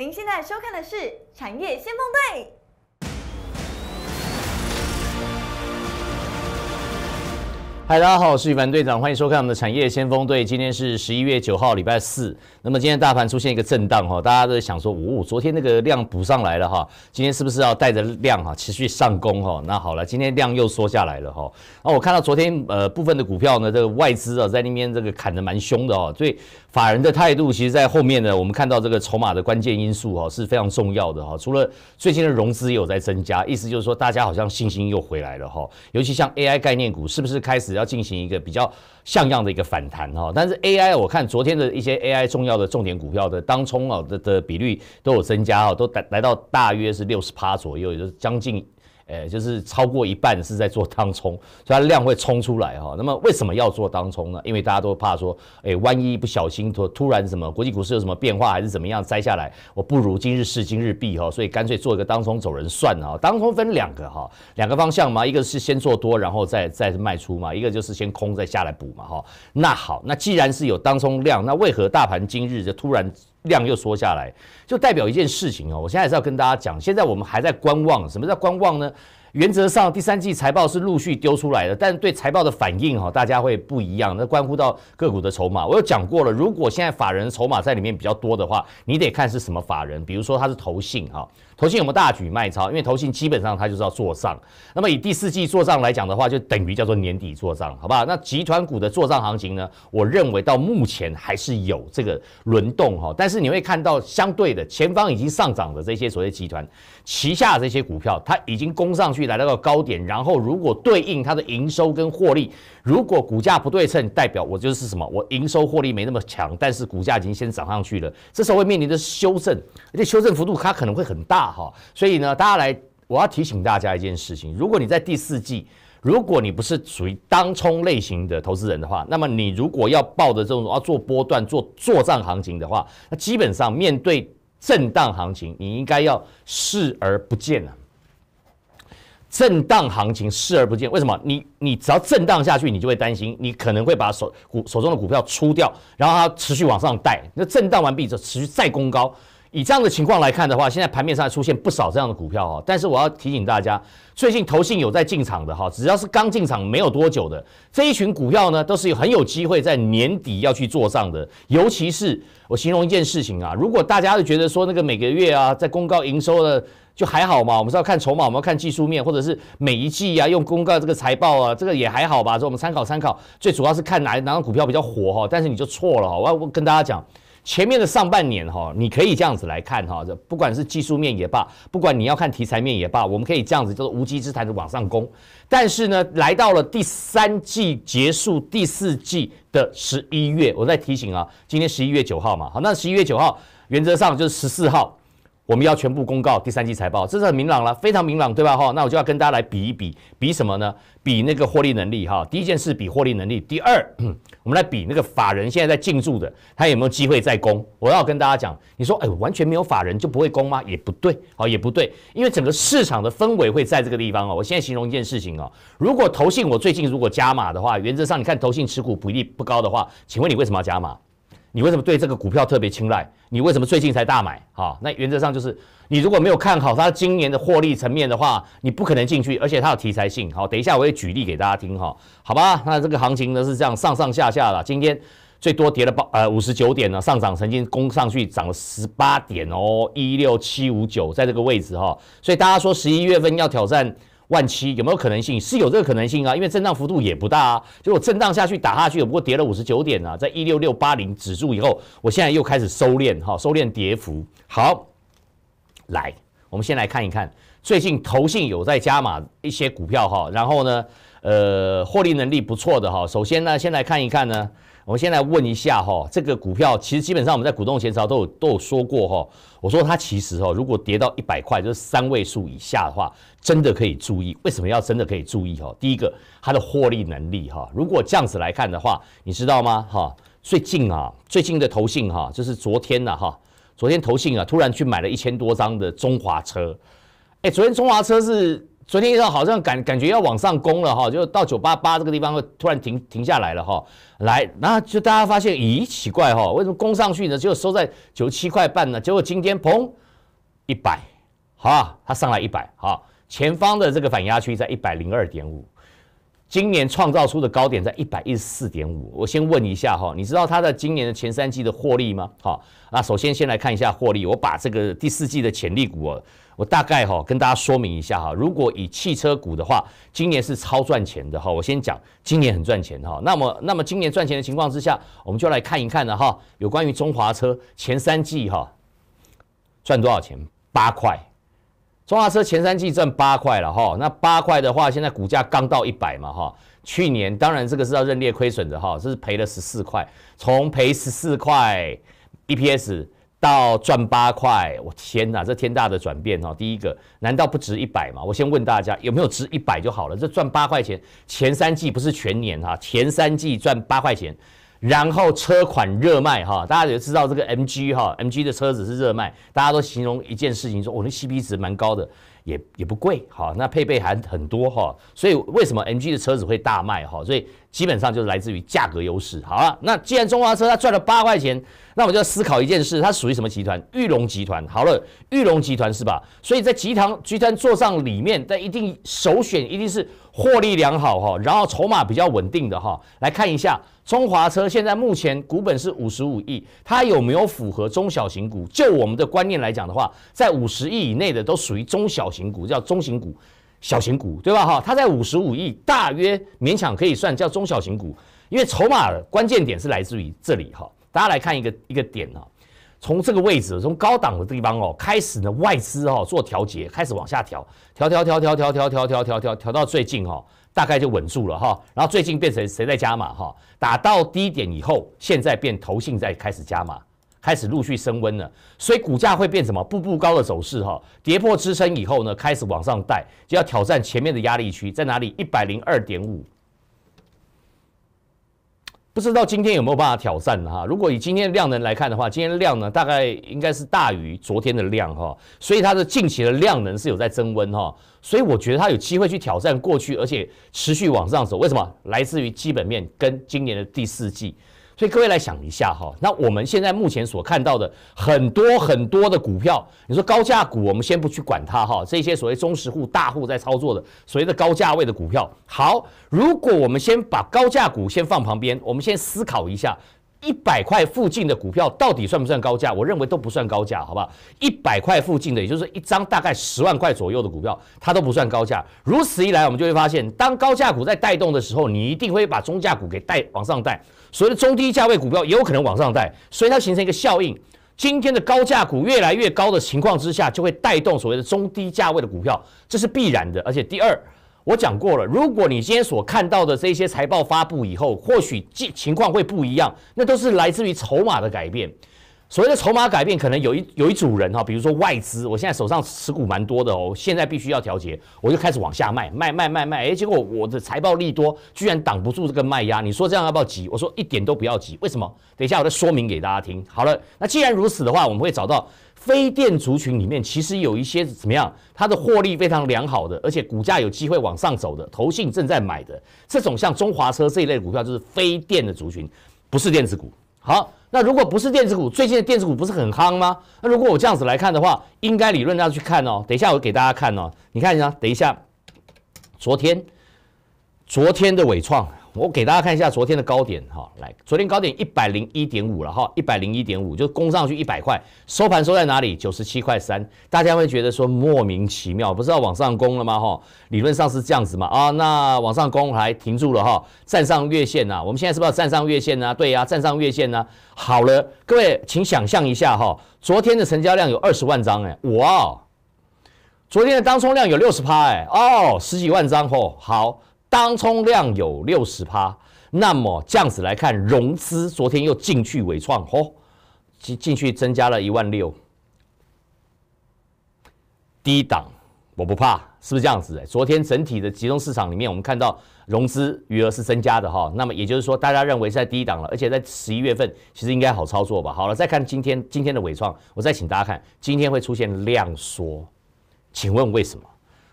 您现在收看的是《产业先锋队》。嗨，大家好，我是羽凡队长，欢迎收看我们的《产业先锋队》。今天是十一月九号，礼拜四。那么今天大盘出现一个震荡哈，大家都在想说，哦，昨天那个量补上来了哈，今天是不是要带着量哈持续上攻哈？那好了，今天量又缩下来了哈。那我看到昨天呃部分的股票呢，这个外资啊在那边这个砍的蛮凶的哦，所以。法人的态度，其实在后面呢，我们看到这个筹码的关键因素哈是非常重要的哈。除了最近的融资有在增加，意思就是说大家好像信心又回来了哈。尤其像 AI 概念股，是不是开始要进行一个比较像样的一个反弹哈？但是 AI，我看昨天的一些 AI 重要的重点股票的当冲啊的的比率都有增加哈，都达来到大约是六十趴左右，也就是将近。哎，就是超过一半是在做当冲，所以它量会冲出来哈。那么为什么要做当冲呢？因为大家都怕说，哎，万一不小心，突突然什么国际股市有什么变化，还是怎么样，摘下来，我不如今日事今日毕哈，所以干脆做一个当冲走人算了哈。当冲分两个哈，两个方向嘛，一个是先做多，然后再再卖出嘛，一个就是先空再下来补嘛哈。那好，那既然是有当冲量，那为何大盘今日就突然？量又缩下来，就代表一件事情哦。我现在还是要跟大家讲，现在我们还在观望。什么叫观望呢？原则上，第三季财报是陆续丢出来的，但对财报的反应哈，大家会不一样。那关乎到个股的筹码，我有讲过了。如果现在法人筹码在里面比较多的话，你得看是什么法人。比如说，他是投信哈。投信有没有大举卖超？因为投信基本上它就是要做上。那么以第四季做上来讲的话，就等于叫做年底做上，好不好？那集团股的做上行情呢？我认为到目前还是有这个轮动哈。但是你会看到相对的，前方已经上涨的这些所谓集团旗下这些股票，它已经攻上去来到了高点。然后如果对应它的营收跟获利，如果股价不对称，代表我就是什么？我营收获利没那么强，但是股价已经先涨上去了，这时候会面临的修正，而且修正幅度它可能会很大。好，所以呢，大家来，我要提醒大家一件事情：如果你在第四季，如果你不是属于当冲类型的投资人的话，那么你如果要抱着这种要做波段、做做涨行情的话，那基本上面对震荡行情，你应该要视而不见啊！震荡行情视而不见，为什么？你你只要震荡下去，你就会担心，你可能会把手股手中的股票出掉，然后它持续往上带，那震荡完毕之后，持续再攻高。以这样的情况来看的话，现在盘面上出现不少这样的股票哈。但是我要提醒大家，最近投信有在进场的哈，只要是刚进场没有多久的这一群股票呢，都是有很有机会在年底要去做上的。尤其是我形容一件事情啊，如果大家都觉得说那个每个月啊，在公告营收的就还好嘛，我们是要看筹码，我们要看技术面，或者是每一季啊用公告这个财报啊，这个也还好吧？说我们参考参考，最主要是看哪哪种股票比较火哈。但是你就错了哈，我我跟大家讲。前面的上半年哈，你可以这样子来看哈，不管是技术面也罢，不管你要看题材面也罢，我们可以这样子叫做无稽之谈的往上攻。但是呢，来到了第三季结束，第四季的十一月，我再提醒啊，今天十一月九号嘛，好，那十一月九号原则上就是十四号。我们要全部公告第三季财报，这是很明朗了，非常明朗，对吧？哈，那我就要跟大家来比一比，比什么呢？比那个获利能力，哈。第一件事比获利能力，第二，我们来比那个法人现在在进驻的，他有没有机会在攻？我要跟大家讲，你说，哎，完全没有法人就不会攻吗？也不对，好，也不对，因为整个市场的氛围会在这个地方哦。我现在形容一件事情哦，如果投信我最近如果加码的话，原则上你看投信持股比例不高的话，请问你为什么要加码？你为什么对这个股票特别青睐？你为什么最近才大买？哈，那原则上就是你如果没有看好它今年的获利层面的话，你不可能进去。而且它有题材性，好，等一下我会举例给大家听，哈，好吧？那这个行情呢是这样上上下下啦。今天最多跌了八呃五十九点呢，上涨曾经攻上去涨了十八点哦，一六七五九在这个位置哈，所以大家说十一月份要挑战。万七有没有可能性？是有这个可能性啊，因为震荡幅度也不大啊。就果我震荡下去打下去，不过跌了五十九点啊，在一六六八零止住以后，我现在又开始收敛哈，收敛跌幅。好，来，我们先来看一看最近投信有在加码一些股票哈，然后呢，呃，获利能力不错的哈。首先呢，先来看一看呢。我先来问一下哈，这个股票其实基本上我们在股东前朝都有都有说过哈，我说它其实哈，如果跌到一百块就是三位数以下的话，真的可以注意。为什么要真的可以注意哈？第一个，它的获利能力哈，如果这样子来看的话，你知道吗哈？最近啊，最近的投信哈，就是昨天了哈，昨天投信啊突然去买了一千多张的中华车，哎，昨天中华车是。昨天一早好像感感觉要往上攻了哈，就到九八八这个地方突然停停下来了哈，来，那就大家发现，咦，奇怪哈，为什么攻上去呢？就收在九十七块半呢？结果今天砰，一百，哈，它上来一百，哈，前方的这个反压区在一百零二点五，今年创造出的高点在一百一十四点五。我先问一下哈，你知道它的今年的前三季的获利吗？哈，那首先先来看一下获利，我把这个第四季的潜力股。我大概哈跟大家说明一下哈，如果以汽车股的话，今年是超赚钱的哈。我先讲今年很赚钱哈。那么，那么今年赚钱的情况之下，我们就来看一看了哈。有关于中华车前三季哈赚多少钱？八块，中华车前三季赚八块了哈。那八块的话，现在股价刚到一百嘛哈。去年当然这个是要认列亏损的哈，这是赔了十四块，从赔十四块 E P S。到赚八块，我天哪，这天大的转变哈！第一个难道不值一百吗？我先问大家有没有值一百就好了。这赚八块钱，前三季不是全年哈，前三季赚八块钱，然后车款热卖哈，大家也知道这个 MG 哈，MG 的车子是热卖，大家都形容一件事情说，我那 CP 值蛮高的，也也不贵哈，那配备还很多哈，所以为什么 MG 的车子会大卖哈？所以。基本上就是来自于价格优势。好了，那既然中华车它赚了八块钱，那我就要思考一件事，它属于什么集团？玉龙集团。好了，玉龙集团是吧？所以在集团集团做上里面，但一定首选一定是获利良好哈，然后筹码比较稳定的哈。来看一下中华车现在目前股本是五十五亿，它有没有符合中小型股？就我们的观念来讲的话，在五十亿以内的都属于中小型股，叫中型股。小型股对吧？哈，它在五十五亿，大约勉强可以算叫中小型股，因为筹码关键点是来自于这里哈。大家来看一个一个点哈，从这个位置，从高档的地方哦，开始呢外资哦做调节，开始往下调，调调调调调调调调调调，调到最近哦，大概就稳住了哈。然后最近变成谁在加码哈？打到低点以后，现在变投信在开始加码。开始陆续升温了，所以股价会变什么？步步高的走势哈，跌破支撑以后呢，开始往上带，就要挑战前面的压力区在哪里？一百零二点五，不知道今天有没有办法挑战哈。如果以今天的量能来看的话，今天量呢大概应该是大于昨天的量哈，所以它的近期的量能是有在增温哈，所以我觉得它有机会去挑战过去，而且持续往上走。为什么？来自于基本面跟今年的第四季。所以各位来想一下哈，那我们现在目前所看到的很多很多的股票，你说高价股，我们先不去管它哈，这些所谓中实户大户在操作的所谓的高价位的股票。好，如果我们先把高价股先放旁边，我们先思考一下，一百块附近的股票到底算不算高价？我认为都不算高价，好不好？一百块附近的，也就是一张大概十万块左右的股票，它都不算高价。如此一来，我们就会发现，当高价股在带动的时候，你一定会把中价股给带往上带。所以中低价位股票也有可能往上带，所以它形成一个效应。今天的高价股越来越高的情况之下，就会带动所谓的中低价位的股票，这是必然的。而且第二，我讲过了，如果你今天所看到的这些财报发布以后，或许情情况会不一样，那都是来自于筹码的改变。所谓的筹码改变，可能有一有一组人哈，比如说外资，我现在手上持股蛮多的哦，现在必须要调节，我就开始往下卖，卖卖卖卖，哎，结果我的财报利多居然挡不住这个卖压，你说这样要不要急？我说一点都不要急，为什么？等一下我再说明给大家听。好了，那既然如此的话，我们会找到非电族群里面，其实有一些怎么样，它的获利非常良好的，而且股价有机会往上走的，投信正在买的这种像中华车这一类股票，就是非电的族群，不是电子股。好。那如果不是电子股，最近的电子股不是很夯吗？那如果我这样子来看的话，应该理论要去看哦。等一下我给大家看哦，你看一下，等一下，昨天，昨天的伟创。我给大家看一下昨天的高点哈，来，昨天高点一百零一点五了哈，一百零一点五就攻上去一百块，收盘收在哪里？九十七块三，大家会觉得说莫名其妙，不是要往上攻了吗？哈，理论上是这样子嘛啊，那往上攻还停住了哈，站上月线呐，我们现在是不是要站上月线呢？对呀，站上月线呢，好了，各位请想象一下哈，昨天的成交量有二十万张哎，哇，昨天的当冲量有六十趴哎哦，十几万张哦，好。当冲量有六十趴，那么这样子来看，融资昨天又进去尾创，哦，进进去增加了一万六。低档我不怕，是不是这样子？昨天整体的集中市场里面，我们看到融资余额是增加的哈。那么也就是说，大家认为是在低档了，而且在十一月份其实应该好操作吧？好了，再看今天今天的尾创，我再请大家看，今天会出现量缩，请问为什么？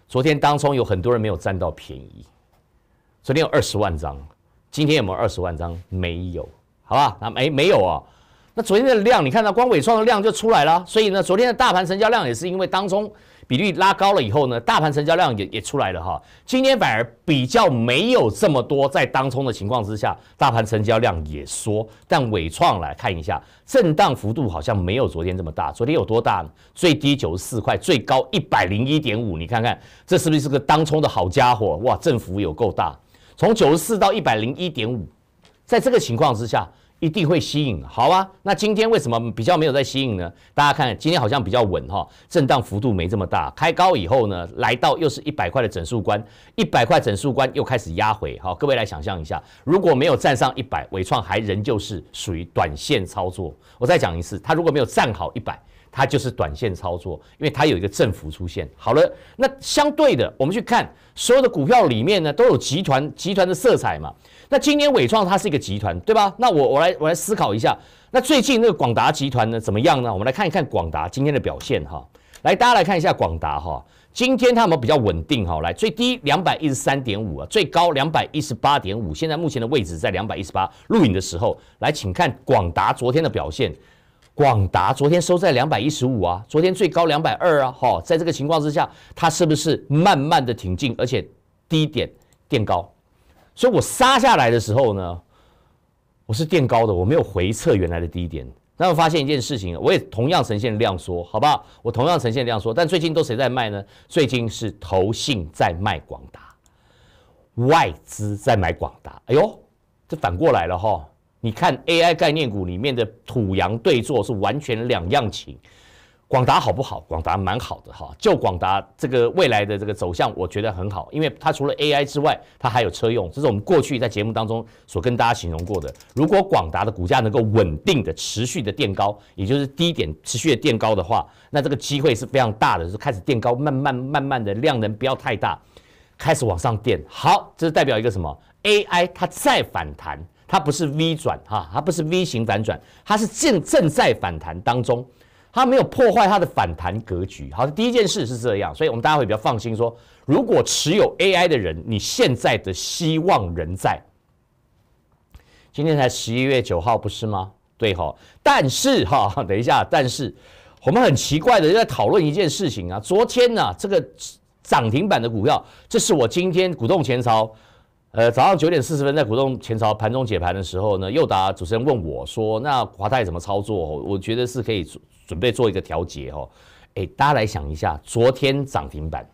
昨天当中有很多人没有占到便宜。昨天有二十万张，今天有没有二十万张？没有，好吧？那没没有啊？那昨天的量，你看到光伟创的量就出来了，所以呢，昨天的大盘成交量也是因为当冲比例拉高了以后呢，大盘成交量也也出来了哈。今天反而比较没有这么多，在当冲的情况之下，大盘成交量也缩，但尾创来看一下，震荡幅度好像没有昨天这么大。昨天有多大呢？最低九十四块，最高一百零一点五，你看看这是不是是个当冲的好家伙？哇，振幅有够大。从九十四到一百零一点五，在这个情况之下，一定会吸引，好啊。那今天为什么比较没有在吸引呢？大家看，今天好像比较稳哈，震荡幅度没这么大。开高以后呢，来到又是一百块的整数关，一百块整数关又开始压回。好，各位来想象一下，如果没有站上一百，伟创还仍旧是属于短线操作。我再讲一次，它如果没有站好一百。它就是短线操作，因为它有一个振幅出现。好了，那相对的，我们去看所有的股票里面呢，都有集团集团的色彩嘛。那今年伟创它是一个集团，对吧？那我我来我来思考一下。那最近那个广达集团呢怎么样呢？我们来看一看广达今天的表现哈。来，大家来看一下广达哈，今天它有没有比较稳定哈？来，最低两百一十三点五啊，最高两百一十八点五，现在目前的位置在两百一十八。录影的时候，来请看广达昨天的表现。广达昨天收在两百一十五啊，昨天最高两百二啊，哈，在这个情况之下，它是不是慢慢的挺进，而且低点垫高，所以我杀下来的时候呢，我是垫高的，我没有回撤原来的低点，那我发现一件事情，我也同样呈现量缩，好不好？我同样呈现量缩，但最近都谁在卖呢？最近是投信在卖广达，外资在买广达，哎呦，这反过来了哈。你看 AI 概念股里面的土洋对坐是完全两样情。广达好不好？广达蛮好的哈。就广达这个未来的这个走向，我觉得很好，因为它除了 AI 之外，它还有车用，这是我们过去在节目当中所跟大家形容过的。如果广达的股价能够稳定的持续的垫高，也就是低点持续的垫高的话，那这个机会是非常大的，是开始垫高，慢慢慢慢的量能不要太大，开始往上垫。好，这是代表一个什么？AI 它再反弹。它不是 V 转哈，它不是 V 型反转，它是正正在反弹当中，它没有破坏它的反弹格局。好，第一件事是这样，所以我们大家会比较放心说，如果持有 AI 的人，你现在的希望仍在。今天才十一月九号，不是吗？对哈，但是哈，等一下，但是我们很奇怪的在讨论一件事情啊。昨天呢，这个涨停板的股票，这是我今天股动前朝。呃，早上九点四十分，在股东前朝盘中解盘的时候呢，又达主持人问我说：“那华泰怎么操作？”我觉得是可以准备做一个调节哦。哎，大家来想一下，昨天涨停板，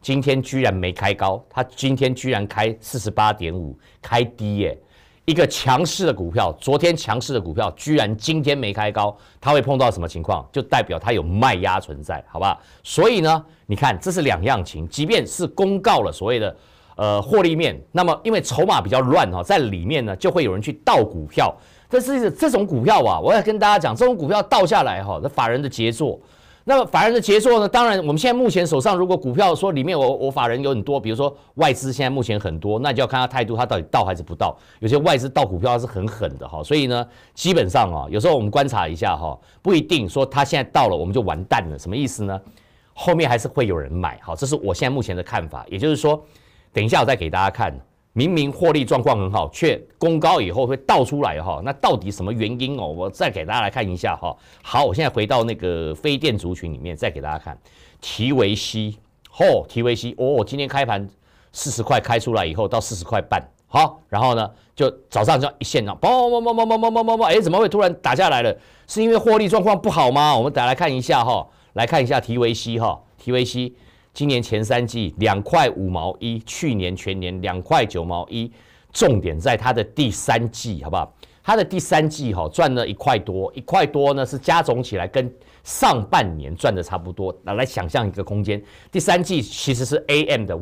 今天居然没开高，它今天居然开四十八点五，开低耶。一个强势的股票，昨天强势的股票，居然今天没开高，它会碰到什么情况？就代表它有卖压存在，好吧？所以呢，你看这是两样情，即便是公告了所谓的。呃，获利面，那么因为筹码比较乱哈，在里面呢就会有人去倒股票，但是这种股票啊，我要跟大家讲，这种股票倒下来哈，那法人的杰作。那么法人的杰作呢，当然我们现在目前手上如果股票说里面我我法人有很多，比如说外资现在目前很多，那就要看他态度，他到底倒还是不倒。有些外资倒股票是很狠的哈，所以呢，基本上啊，有时候我们观察一下哈，不一定说他现在倒了我们就完蛋了，什么意思呢？后面还是会有人买，好，这是我现在目前的看法，也就是说。等一下，我再给大家看，明明获利状况很好，却攻高以后会倒出来哈。那到底什么原因哦？我再给大家来看一下哈。好，我现在回到那个非电族群里面，再给大家看。提维 c 哦提维 c 哦，今天开盘四十块开出来以后到四十块半，好，然后呢就早上就一线涨，嘣嘣嘣嘣嘣嘣嘣嘣嘣，哎，怎么会突然打下来了？是因为获利状况不好吗？我们再来看一下哈，来看一下提维 c 哈，TVC。今年前三季两块五毛一，去年全年两块九毛一，重点在它的第三季，好不好？它的第三季哈赚了一块多，一块多呢是加总起来跟上半年赚的差不多，拿来想象一个空间。第三季其实是 A M 的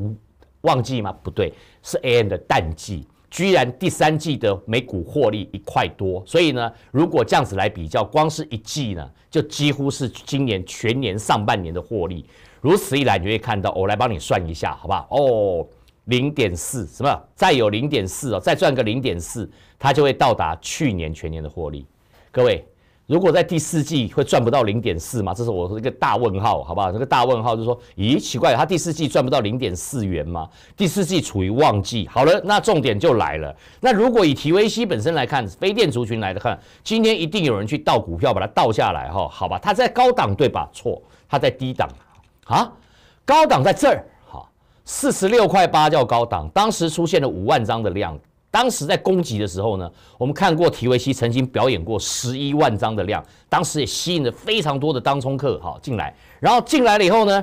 旺季吗？不对，是 A M 的淡季，居然第三季的每股获利一块多，所以呢，如果这样子来比较，光是一季呢，就几乎是今年全年上半年的获利。如此一来，你会看到，我来帮你算一下，好不好？哦，零点四，什么？再有零点四哦，再赚个零点四，它就会到达去年全年的获利。各位，如果在第四季会赚不到零点四吗？这是我一个大问号，好不好？这个大问号就是说，咦，奇怪，它第四季赚不到零点四元吗？第四季处于旺季。好了，那重点就来了。那如果以 TVC 本身来看，非电族群来看，今天一定有人去倒股票，把它倒下来，哈，好吧？它在高档对吧？错，它在低档。啊，高档在这儿，好，四十六块八叫高档，当时出现了五万张的量，当时在供给的时候呢，我们看过提维西曾经表演过十一万张的量，当时也吸引了非常多的当冲客哈进来，然后进来了以后呢，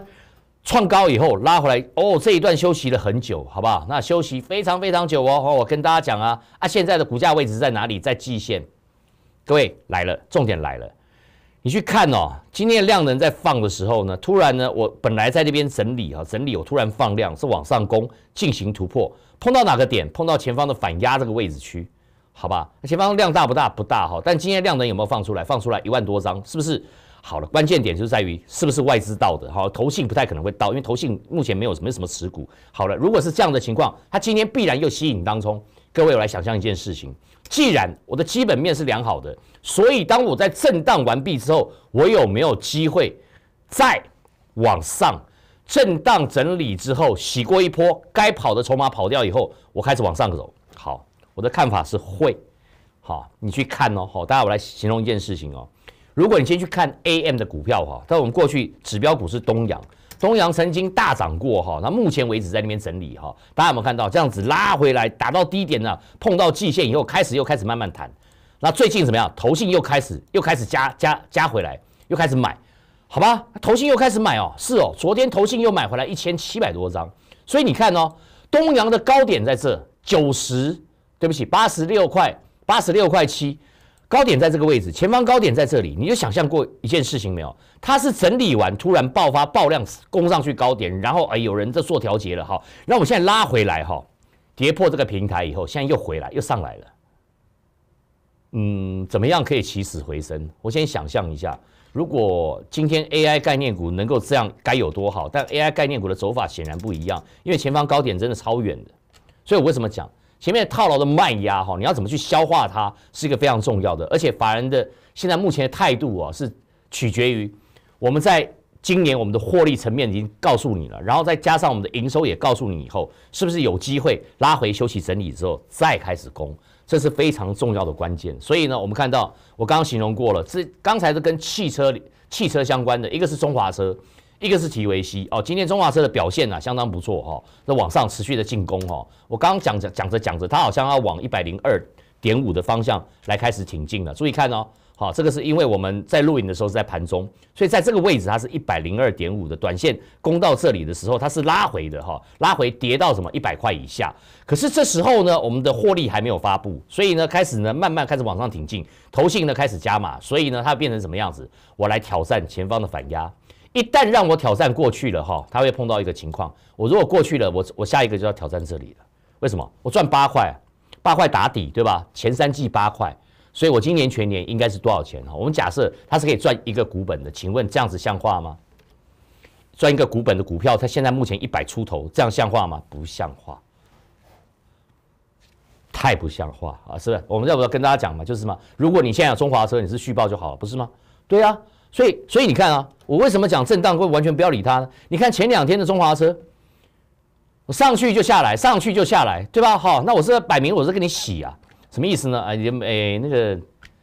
创高以后拉回来，哦，这一段休息了很久，好不好？那休息非常非常久哦，我跟大家讲啊，啊，现在的股价位置在哪里？在季线，各位来了，重点来了。你去看哦，今天的量能在放的时候呢，突然呢，我本来在这边整理啊，整理我突然放量，是往上攻，进行突破，碰到哪个点？碰到前方的反压这个位置区，好吧？前方量大不大？不大哈。但今天量能有没有放出来？放出来一万多张，是不是？好了，关键点就在于是不是外资到的？好，投信不太可能会到，因为投信目前没有什么什么持股。好了，如果是这样的情况，它今天必然又吸引当中。各位，我来想象一件事情：既然我的基本面是良好的，所以当我在震荡完毕之后，我有没有机会再往上震荡整理之后，洗过一波，该跑的筹码跑掉以后，我开始往上走？好，我的看法是会。好，你去看哦。好，大家我来形容一件事情哦：如果你先去看 AM 的股票哈，但我们过去指标股是东阳。东阳曾经大涨过哈，那目前为止在那边整理哈，大家有没有看到这样子拉回来打到低点呢？碰到季线以后开始又开始慢慢弹，那最近怎么样？投信又开始又开始加加加回来，又开始买，好吧？投信又开始买哦，是哦，昨天投信又买回来一千七百多张，所以你看哦，东阳的高点在这九十，对不起，八十六块八十六块七。高点在这个位置，前方高点在这里，你就想象过一件事情没有？它是整理完突然爆发爆量攻上去高点，然后哎有人在做调节了哈。那我现在拉回来哈，跌破这个平台以后，现在又回来又上来了。嗯，怎么样可以起死回生？我先想象一下，如果今天 AI 概念股能够这样，该有多好！但 AI 概念股的走法显然不一样，因为前方高点真的超远的，所以我为什么讲？前面套牢的卖压哈，你要怎么去消化它，是一个非常重要的。而且法人的现在目前的态度啊，是取决于我们在今年我们的获利层面已经告诉你了，然后再加上我们的营收也告诉你以后，是不是有机会拉回休息整理之后再开始攻，这是非常重要的关键。所以呢，我们看到我刚刚形容过了，这刚才是跟汽车汽车相关的，一个是中华车。一个是提维西哦，今天中华车的表现啊相当不错哈，那往上持续的进攻哈。我刚刚讲着讲着讲着，它好像要往一百零二点五的方向来开始挺进了，注意看哦，好，这个是因为我们在录影的时候是在盘中，所以在这个位置它是一百零二点五的短线攻到这里的时候，它是拉回的哈，拉回跌到什么一百块以下。可是这时候呢，我们的获利还没有发布，所以呢开始呢慢慢开始往上挺进，投性呢开始加码，所以呢它变成什么样子？我来挑战前方的反压。一旦让我挑战过去了哈，他会碰到一个情况。我如果过去了，我我下一个就要挑战这里了。为什么？我赚八块，八块打底，对吧？前三季八块，所以我今年全年应该是多少钱？哈，我们假设它是可以赚一个股本的，请问这样子像话吗？赚一个股本的股票，它现在目前一百出头，这样像话吗？不像话，太不像话啊！是不是？我们要不要跟大家讲嘛？就是什么？如果你现在有中华车，你是续报就好了，不是吗？对呀。所以，所以你看啊，我为什么讲震荡会完全不要理它呢？你看前两天的中华车，我上去就下来，上去就下来，对吧？好，那我是摆明我是给你洗啊，什么意思呢？啊，你诶那个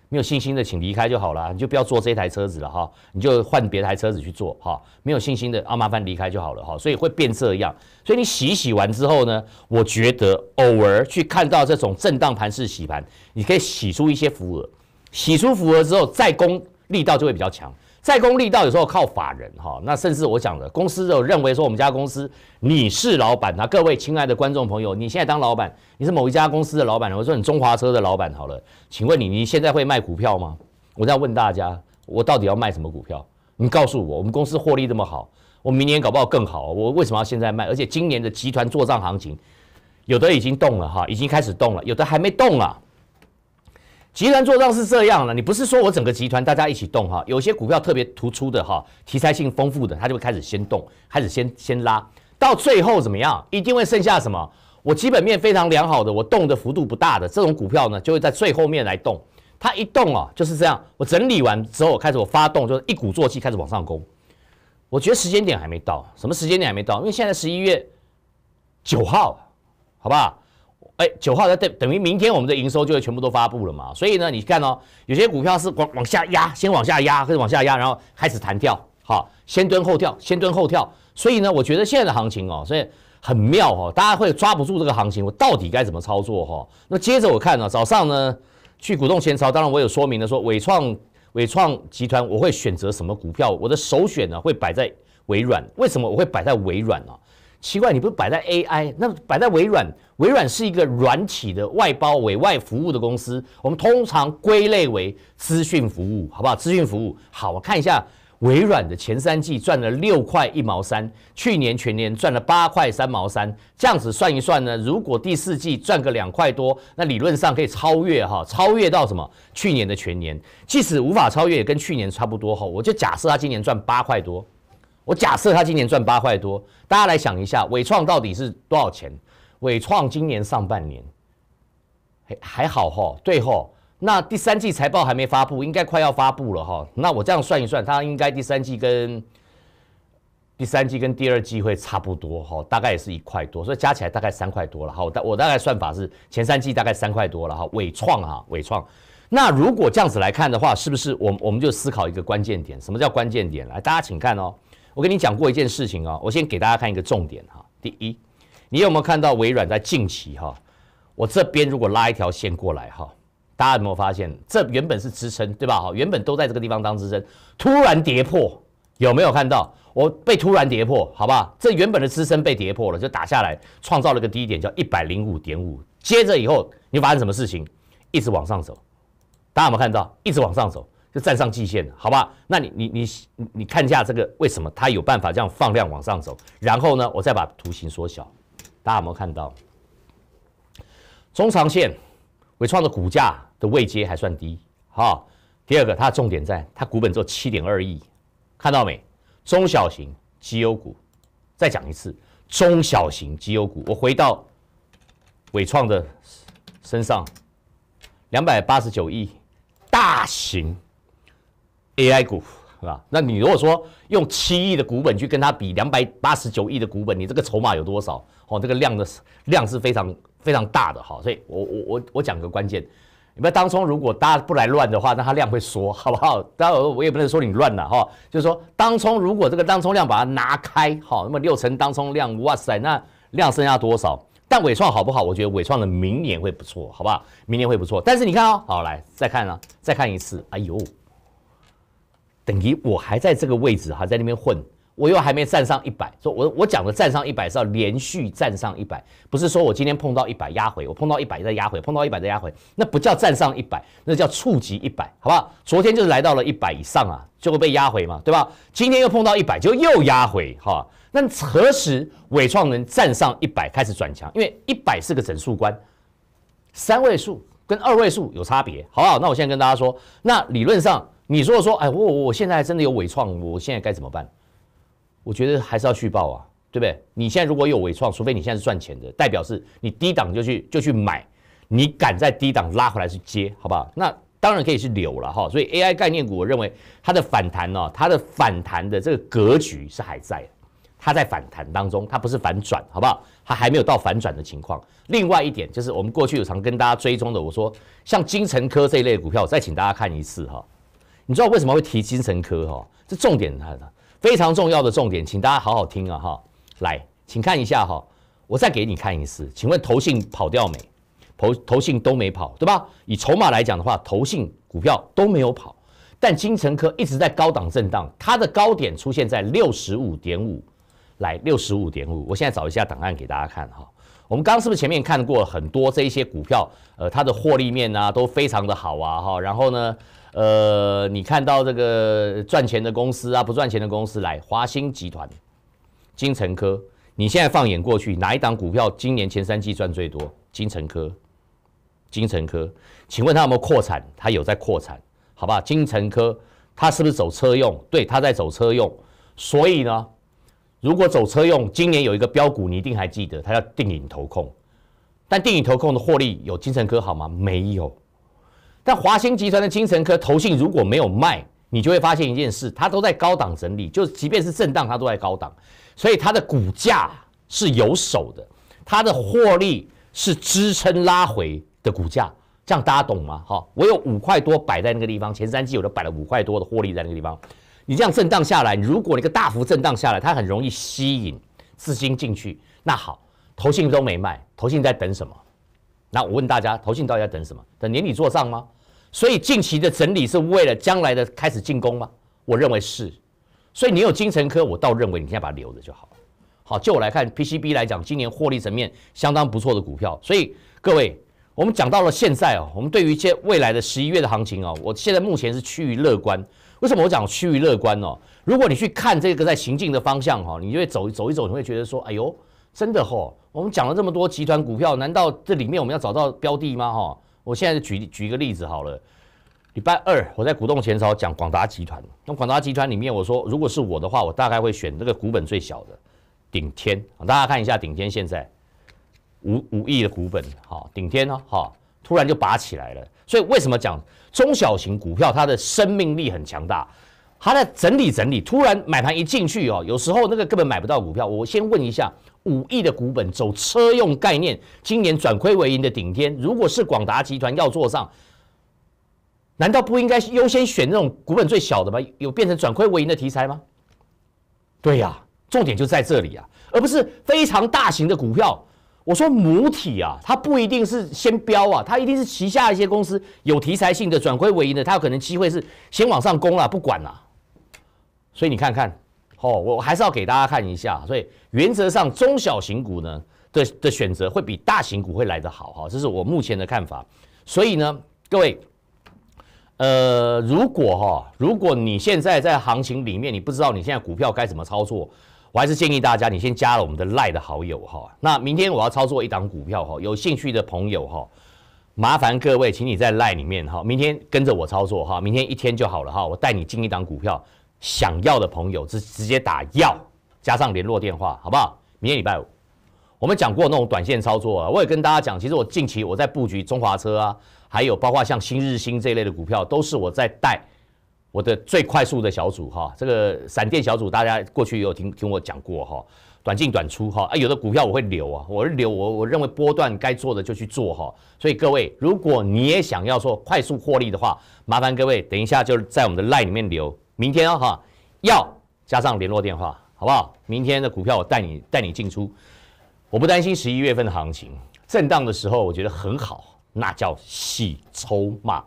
没有信心的，请离开就好了，你就不要坐这台车子了哈，你就换别台车子去做哈。没有信心的啊，麻烦离开就好了哈。所以会变这样，所以你洗洗完之后呢，我觉得偶尔去看到这种震荡盘式洗盘，你可以洗出一些浮额，洗出浮额之后再攻。力道就会比较强，在公力道有时候靠法人哈，那甚至我讲的公司就认为说我们家公司你是老板那各位亲爱的观众朋友，你现在当老板，你是某一家公司的老板，我说你中华车的老板好了，请问你你现在会卖股票吗？我再问大家，我到底要卖什么股票？你告诉我，我们公司获利这么好，我明年搞不好更好，我为什么要现在卖？而且今年的集团做账行情，有的已经动了哈，已经开始动了，有的还没动啊。集团做账是这样了，你不是说我整个集团大家一起动哈？有些股票特别突出的哈，题材性丰富的，它就会开始先动，开始先先拉，到最后怎么样？一定会剩下什么？我基本面非常良好的，我动的幅度不大的这种股票呢，就会在最后面来动。它一动啊，就是这样。我整理完之后开始我发动，就是一鼓作气开始往上攻。我觉得时间点还没到，什么时间点还没到？因为现在十一月九号，好不好？哎，九号在等，等于明天我们的营收就会全部都发布了嘛，所以呢，你看哦，有些股票是往往下压，先往下压，再往下压，然后开始弹跳，好，先蹲后跳，先蹲后跳。所以呢，我觉得现在的行情哦，所以很妙哦，大家会抓不住这个行情，我到底该怎么操作哈？那接着我看呢，早上呢去股动前朝，当然我有说明的，说伟创伟创集团，我会选择什么股票？我的首选呢会摆在微软，为什么我会摆在微软呢？奇怪，你不是摆在 AI？那摆在微软，微软是一个软体的外包委外服务的公司，我们通常归类为资讯服务，好不好？资讯服务好，我看一下微软的前三季赚了六块一毛三，去年全年赚了八块三毛三，这样子算一算呢？如果第四季赚个两块多，那理论上可以超越哈，超越到什么？去年的全年，即使无法超越，也跟去年差不多哈。我就假设它今年赚八块多。我假设他今年赚八块多，大家来想一下，伟创到底是多少钱？伟创今年上半年还还好哈，对哈。那第三季财报还没发布，应该快要发布了哈。那我这样算一算，它应该第三季跟第三季跟第二季会差不多哈，大概也是一块多，所以加起来大概三块多了哈。我我大概算法是前三季大概三块多了哈。伟创啊，伟创，那如果这样子来看的话，是不是我我们就思考一个关键点？什么叫关键点？来，大家请看哦。我跟你讲过一件事情啊，我先给大家看一个重点哈。第一，你有没有看到微软在近期哈？我这边如果拉一条线过来哈，大家有没有发现这原本是支撑对吧？哈，原本都在这个地方当支撑，突然跌破，有没有看到我被突然跌破？好吧，这原本的支撑被跌破了，就打下来，创造了个低点叫一百零五点五。接着以后，你发生什么事情？一直往上走，大家有没有看到？一直往上走。站上季线，好吧？那你你你你你看一下这个为什么它有办法这样放量往上走？然后呢，我再把图形缩小，大家有没有看到？中长线伟创的股价的位阶还算低，好。第二个它的重点在它股本只有七点二亿，看到没？中小型绩优股，再讲一次，中小型绩优股。我回到伟创的身上，两百八十九亿，大型。AI 股是吧？那你如果说用七亿的股本去跟它比两百八十九亿的股本，你这个筹码有多少？哦，这个量的量是非常非常大的哈。所以我我我我讲个关键，你们当冲如果大家不来乱的话，那它量会缩，好不好？当然我也不能说你乱了哈。就是说当冲如果这个当冲量把它拿开哈，那么六成当冲量，哇塞，那量剩下多少？但伟创好不好？我觉得伟创的明年会不错，好不好？明年会不错。但是你看哦，好来再看啊，再看一次，哎呦！等于我还在这个位置哈，在那边混，我又还没站上一百。说我我讲的站上一百是要连续站上一百，不是说我今天碰到一百压回，我碰到一百再压回，碰到一百再压回，那不叫站上一百，那叫触及一百，好不好？昨天就是来到了一百以上啊，就会被压回嘛，对吧？今天又碰到一百，就又压回哈。那何时伟创能站上一百开始转强？因为一百是个整数关，三位数跟二位数有差别，好不好？那我现在跟大家说，那理论上。你如果说，哎，我我我现在真的有伪创，我现在该怎么办？我觉得还是要续报啊，对不对？你现在如果有伪创，除非你现在是赚钱的，代表是你低档就去就去买，你敢在低档拉回来去接，好不好？那当然可以去留了哈。所以 AI 概念股，我认为它的反弹呢，它的反弹的这个格局是还在的，它在反弹当中，它不是反转，好不好？它还没有到反转的情况。另外一点就是，我们过去有常跟大家追踪的，我说像金城科这一类股票，再请大家看一次哈。你知道为什么会提金城科哈？这重点，它非常重要的重点，请大家好好听啊哈！来，请看一下哈，我再给你看一次。请问投信跑掉没？投投信都没跑，对吧？以筹码来讲的话，投信股票都没有跑，但金城科一直在高档震荡，它的高点出现在六十五点五，来六十五点五，我现在找一下档案给大家看哈。我们刚刚是不是前面看过很多这一些股票？呃，它的获利面呢都非常的好啊，哈。然后呢，呃，你看到这个赚钱的公司啊，不赚钱的公司来华兴集团、金城科。你现在放眼过去，哪一档股票今年前三季赚最多？金城科，金城科，请问它有没有扩产？它有在扩产，好吧？金城科它是不是走车用？对，它在走车用，所以呢？如果走车用，今年有一个标股，你一定还记得，它叫定影投控。但定影投控的获利有金城科好吗？没有。但华兴集团的金城科投信如果没有卖，你就会发现一件事，它都在高档整理，就是即便是震荡，它都在高档，所以它的股价是有手的，它的获利是支撑拉回的股价。这样大家懂吗？哈，我有五块多摆在那个地方，前三季我都摆了五块多的获利在那个地方。你这样震荡下来，如果你个大幅震荡下来，它很容易吸引资金进去。那好，投信都没卖，投信在等什么？那我问大家，投信到底在等什么？等年底做账吗？所以近期的整理是为了将来的开始进攻吗？我认为是。所以你有精神科，我倒认为你现在把它留着就好好，就我来看，PCB 来讲，今年获利层面相当不错的股票。所以各位，我们讲到了现在哦，我们对于一些未来的十一月的行情哦，我现在目前是趋于乐观。为什么我讲趋于乐观呢？如果你去看这个在行进的方向哈，你就会走走一走，你会觉得说，哎呦，真的哦，我们讲了这么多集团股票，难道这里面我们要找到标的吗哈？我现在举举一个例子好了。礼拜二我在股动前朝讲广达集团，那广达集团里面我说，如果是我的话，我大概会选这个股本最小的顶天。大家看一下顶天现在五五亿的股本哦，顶天呢哈。突然就拔起来了，所以为什么讲中小型股票它的生命力很强大？它在整理整理，突然买盘一进去哦，有时候那个根本买不到股票。我先问一下，五亿的股本走车用概念，今年转亏为盈的顶天。如果是广达集团要做上，难道不应该优先选那种股本最小的吗？有变成转亏为盈的题材吗？对呀，重点就在这里啊，而不是非常大型的股票。我说母体啊，它不一定是先标啊，它一定是旗下一些公司有题材性的转亏为盈的，它有可能机会是先往上攻了，不管了。所以你看看，哦，我还是要给大家看一下，所以原则上中小型股呢的的选择会比大型股会来得好哈，这是我目前的看法。所以呢，各位，呃，如果哈，如果你现在在行情里面，你不知道你现在股票该怎么操作。我还是建议大家，你先加了我们的赖的好友哈。那明天我要操作一档股票哈，有兴趣的朋友哈，麻烦各位，请你在赖里面哈，明天跟着我操作哈，明天一天就好了哈，我带你进一档股票。想要的朋友直直接打要，加上联络电话，好不好？明天礼拜五，我们讲过那种短线操作啊。我也跟大家讲，其实我近期我在布局中华车啊，还有包括像新日新这一类的股票，都是我在带。我的最快速的小组哈，这个闪电小组，大家过去有听听我讲过哈，短进短出哈，啊，有的股票我会留啊，我留我我认为波段该做的就去做哈，所以各位如果你也想要说快速获利的话，麻烦各位等一下就是在我们的 line 里面留，明天哈要加上联络电话好不好？明天的股票我带你带你进出，我不担心十一月份的行情，震荡的时候我觉得很好，那叫洗筹码。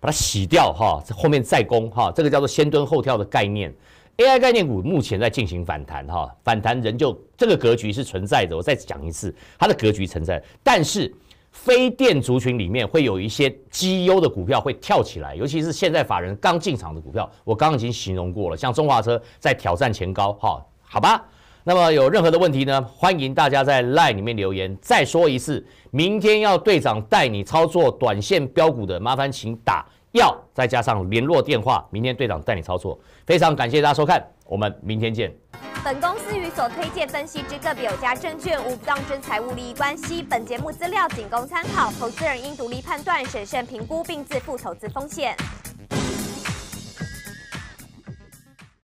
把它洗掉哈，后面再攻哈，这个叫做先蹲后跳的概念。AI 概念股目前在进行反弹哈，反弹仍旧这个格局是存在的。我再讲一次，它的格局存在。但是非电族群里面会有一些绩优的股票会跳起来，尤其是现在法人刚进场的股票，我刚刚已经形容过了，像中华车在挑战前高哈，好吧。那么有任何的问题呢？欢迎大家在 LINE 里面留言。再说一次，明天要队长带你操作短线标股的，麻烦请打要，再加上联络电话。明天队长带你操作，非常感谢大家收看，我们明天见。本公司与所推荐分析之个别有家证券无不当之财务利益关系。本节目资料仅供参考，投资人应独立判断、审慎评估并自负投资风险。